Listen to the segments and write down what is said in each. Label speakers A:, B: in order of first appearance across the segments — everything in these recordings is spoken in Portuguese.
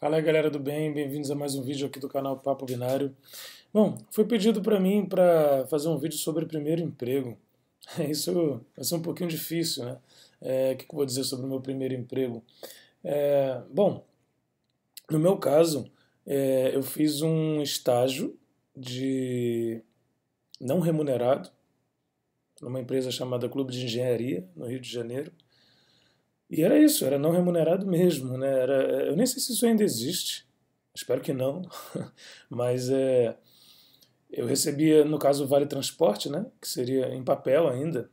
A: Fala aí galera do bem, bem-vindos a mais um vídeo aqui do canal Papo Binário. Bom, foi pedido para mim para fazer um vídeo sobre primeiro emprego. Isso vai ser um pouquinho difícil, né? É, o que, eu vou dizer sobre o meu primeiro emprego? É, bom, no meu caso, é, eu fiz um estágio de não remunerado numa empresa chamada Clube de Engenharia, no Rio de Janeiro. E era isso, era não remunerado mesmo, né? Era, eu nem sei se isso ainda existe, espero que não, mas é, eu recebia, no caso, o Vale Transporte, né? Que seria em papel ainda,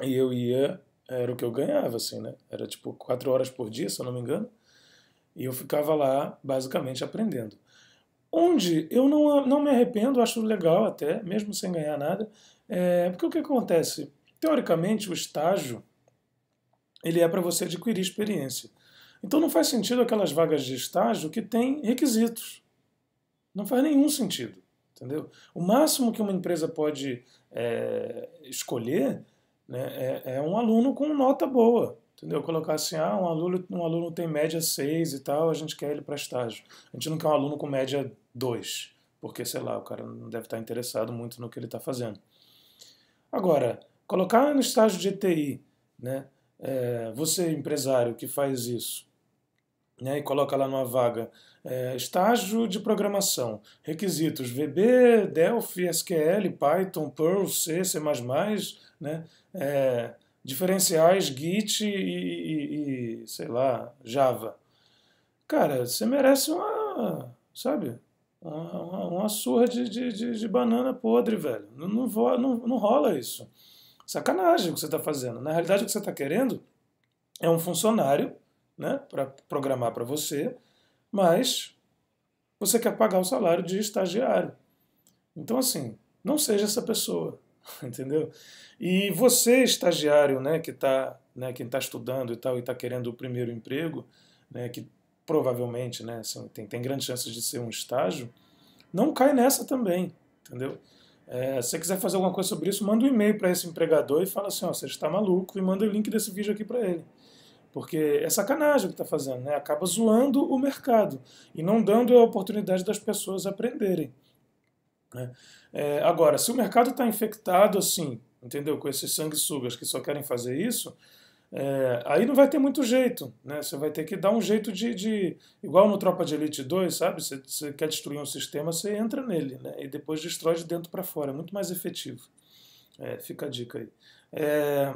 A: e eu ia, era o que eu ganhava, assim, né? Era tipo quatro horas por dia, se eu não me engano, e eu ficava lá basicamente aprendendo. Onde eu não, não me arrependo, acho legal até, mesmo sem ganhar nada, é, porque o que acontece? Teoricamente, o estágio ele é para você adquirir experiência. Então não faz sentido aquelas vagas de estágio que têm requisitos. Não faz nenhum sentido, entendeu? O máximo que uma empresa pode é, escolher né, é, é, um aluno com nota boa, entendeu? Colocar assim, ah, um aluno, um aluno tem média 6 e tal, a gente quer ele para estágio. A gente não quer um aluno com média 2, porque, sei lá, o cara não deve estar interessado muito no que ele está fazendo. Agora, colocar no estágio de ETI, né, é, você, empresário, que faz isso né, e coloca lá numa vaga é, estágio de programação, requisitos VB, Delphi, SQL, Python, Perl, C, C++, né, é, diferenciais Git e, e, e, sei lá, Java. Cara, você merece uma, sabe, uma, uma surra de, de, de, de banana podre, velho. Não, não, não, não rola isso. Sacanagem o que você está fazendo. Né? Na realidade, o que você está querendo é um funcionário né, para programar para você, mas você quer pagar o salário de estagiário. Então, assim, não seja essa pessoa, entendeu? E você, estagiário, né, que está né, quem está estudando e tal e está querendo o primeiro emprego, né, que provavelmente né, assim, tem, tem grandes chances de ser um estágio, não cai nessa também, entendeu? É, se você quiser fazer alguma coisa sobre isso, manda um e-mail para esse empregador e fala assim, ó, você está maluco, e manda o link desse vídeo aqui para ele. Porque é sacanagem o que está fazendo, né? Acaba zoando o mercado e não dando a oportunidade das pessoas aprenderem. Né? É, agora, se o mercado está infectado assim, entendeu? Com esses sanguessugas que só querem fazer isso, é, aí não vai ter muito jeito, né? Você vai ter que dar um jeito de. de igual no Tropa de Elite 2, sabe? Você, você quer destruir um sistema, você entra nele, né? E depois destrói de dentro para fora. É muito mais efetivo. É, fica a dica aí. É,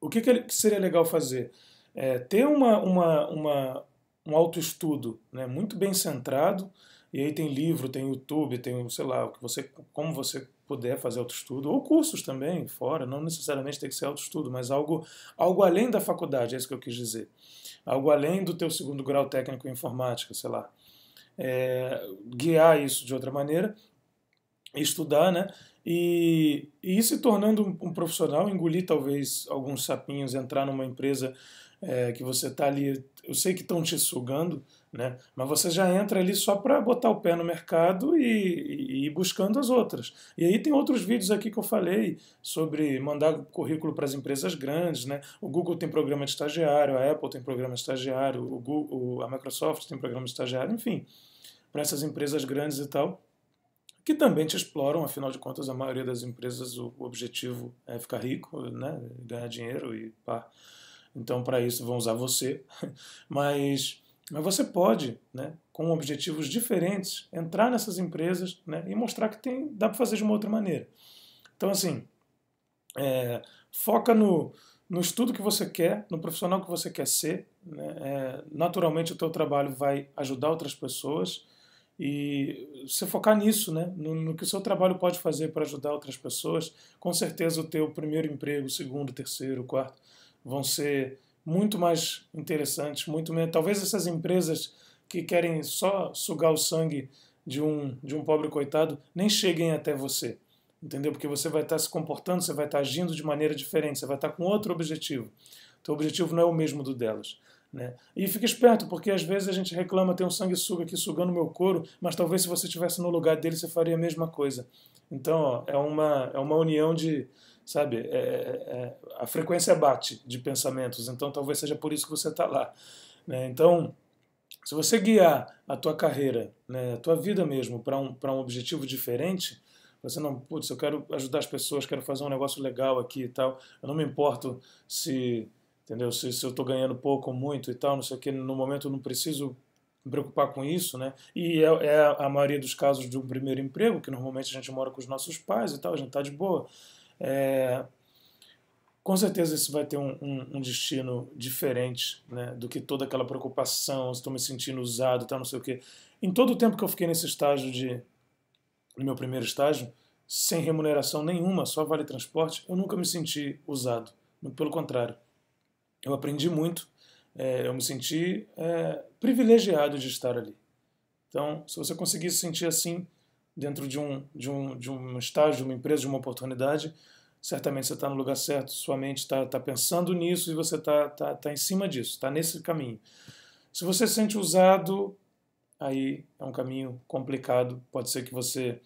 A: o que, que, seria legal fazer? É, ter uma, uma, uma, um autoestudo né? muito bem centrado, e aí tem livro, tem YouTube, tem, sei lá, o que você, como você puder fazer autoestudo, ou cursos também, fora, não necessariamente tem que ser autoestudo, mas algo, algo além da faculdade, é isso que eu quis dizer. Algo além do teu segundo grau técnico em informática, sei lá. É, guiar isso de outra maneira, estudar, né? E, e ir se tornando um, um, profissional, engolir talvez alguns sapinhos, entrar numa empresa é, que você está ali, eu sei que estão te sugando, né? Mas você já entra ali só para botar o pé no mercado e, e, ir buscando as outras. E aí tem outros vídeos aqui que eu falei sobre mandar currículo para as empresas grandes. Né? O Google tem programa de estagiário, a Apple tem programa de estagiário, o Google, a Microsoft tem programa de estagiário, enfim, para essas empresas grandes e tal, que também te exploram, afinal de contas, a maioria das empresas, o, o objetivo é ficar rico, né? ganhar dinheiro e pá. Então, para isso, vão usar você. Mas mas você pode, né, com objetivos diferentes, entrar nessas empresas né, e mostrar que tem, dá para fazer de uma outra maneira. Então, assim, é, foca no, no estudo que você quer, no profissional que você quer ser. Né, é, naturalmente, o teu trabalho vai ajudar outras pessoas. E se focar nisso, né? No, no, que o seu trabalho pode fazer para ajudar outras pessoas, com certeza o teu primeiro emprego, segundo, terceiro, quarto, vão ser muito mais interessantes, muito menos. Talvez essas empresas que querem só sugar o sangue de um, de um pobre coitado nem cheguem até você, entendeu? Porque você vai estar se comportando, você vai estar agindo de maneira diferente, você vai estar com outro objetivo. Então, o objetivo não é o mesmo do delas. Né? E fica esperto, porque às vezes a gente reclama, tem um sangue suga aqui sugando meu couro, mas talvez se você estivesse no lugar dele, você faria a mesma coisa. Então, ó, é, uma, é uma união de, sabe? É, é, é, a frequência bate de pensamentos, então talvez seja por isso que você está lá. Né? Então, se você guiar a tua carreira, né, a tua vida mesmo, para um, um objetivo diferente, você não, putz, eu quero ajudar as pessoas, quero fazer um negócio legal aqui e tal, eu não me importo se, entendeu, se, se eu estou ganhando pouco ou muito e tal, não sei o que, no momento eu não preciso me preocupar com isso, né? E é, é a maioria dos casos de um primeiro emprego, que normalmente a gente mora com os nossos pais e tal, a gente tá de boa. É, com certeza isso vai ter um, um, um destino diferente né, do que toda aquela preocupação, estou me sentindo usado, tá, não sei o quê. Em todo o tempo que eu fiquei nesse estágio de... no meu primeiro estágio, sem remuneração nenhuma, só vale transporte, eu nunca me senti usado. muito Pelo contrário, eu aprendi muito, é, eu me senti é, privilegiado de estar ali. Então, se você conseguir se sentir assim, dentro de um, de um, de um estágio, de uma empresa, de uma oportunidade, certamente você está no lugar certo, sua mente está tá pensando nisso e você está tá, tá em cima disso, está nesse caminho. Se você se sente usado, aí é um caminho complicado, pode ser que você,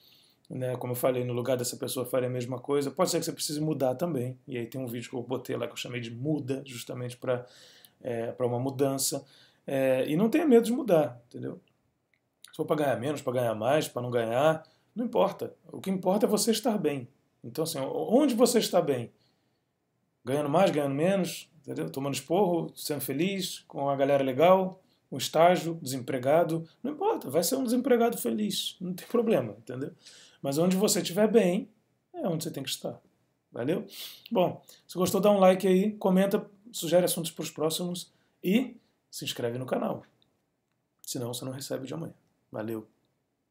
A: né, como eu falei, no lugar dessa pessoa faria a mesma coisa, pode ser que você precise mudar também, e aí tem um vídeo que eu botei lá que eu chamei de muda, justamente para é, eh, uma mudança, é, e não tenha medo de mudar, entendeu? se for para ganhar menos, para ganhar mais, para não ganhar, não importa. O que importa é você estar bem. Então, assim, onde você está bem? Ganhando mais, ganhando menos, entendeu? tomando esporro, sendo feliz, com a galera legal, um estágio, desempregado, não importa, vai ser um desempregado feliz, não tem problema, entendeu? Mas onde você estiver bem, é onde você tem que estar. Valeu? Bom, se gostou, dá um like aí, comenta, sugere assuntos para os próximos e se inscreve no canal. Senão você não recebe de amanhã. Valeu.